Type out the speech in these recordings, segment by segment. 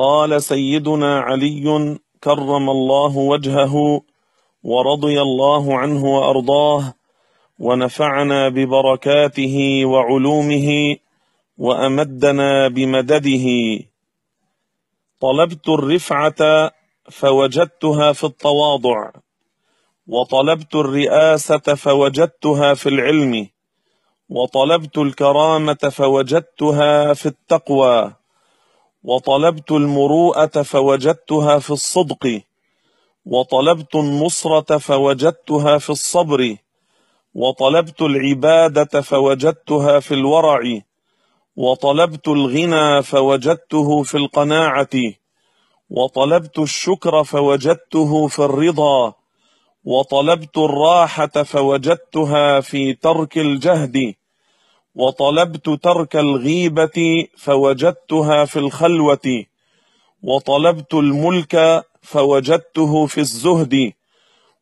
قال سيدنا علي كرم الله وجهه ورضي الله عنه وأرضاه ونفعنا ببركاته وعلومه وأمدنا بمدده طلبت الرفعة فوجدتها في التواضع وطلبت الرئاسة فوجدتها في العلم وطلبت الكرامة فوجدتها في التقوى وطلبت المروءة فوجدتها في الصدق وطلبت النصرة فوجدتها في الصبر وطلبت العبادة فوجدتها في الورع وطلبت الغنى فوجدته في القناعة وطلبت الشكر فوجدته في الرضا وطلبت الراحة فوجدتها في ترك الجهد وطلبت ترك الغيبة فوجدتها في الخلوة وطلبت الملك فوجدته في الزهد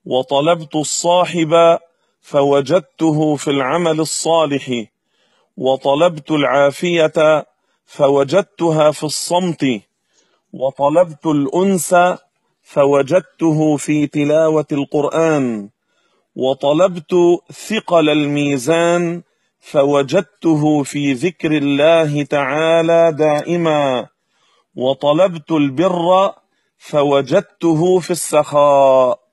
وطلبت الصاحب فوجدته في العمل الصالح وطلبت العافية فوجدتها في الصمت وطلبت الأنس فوجدته في تلاوة القرآن وطلبت ثقل الميزان فوجدته في ذكر الله تعالى دائما وطلبت البر فوجدته في السخاء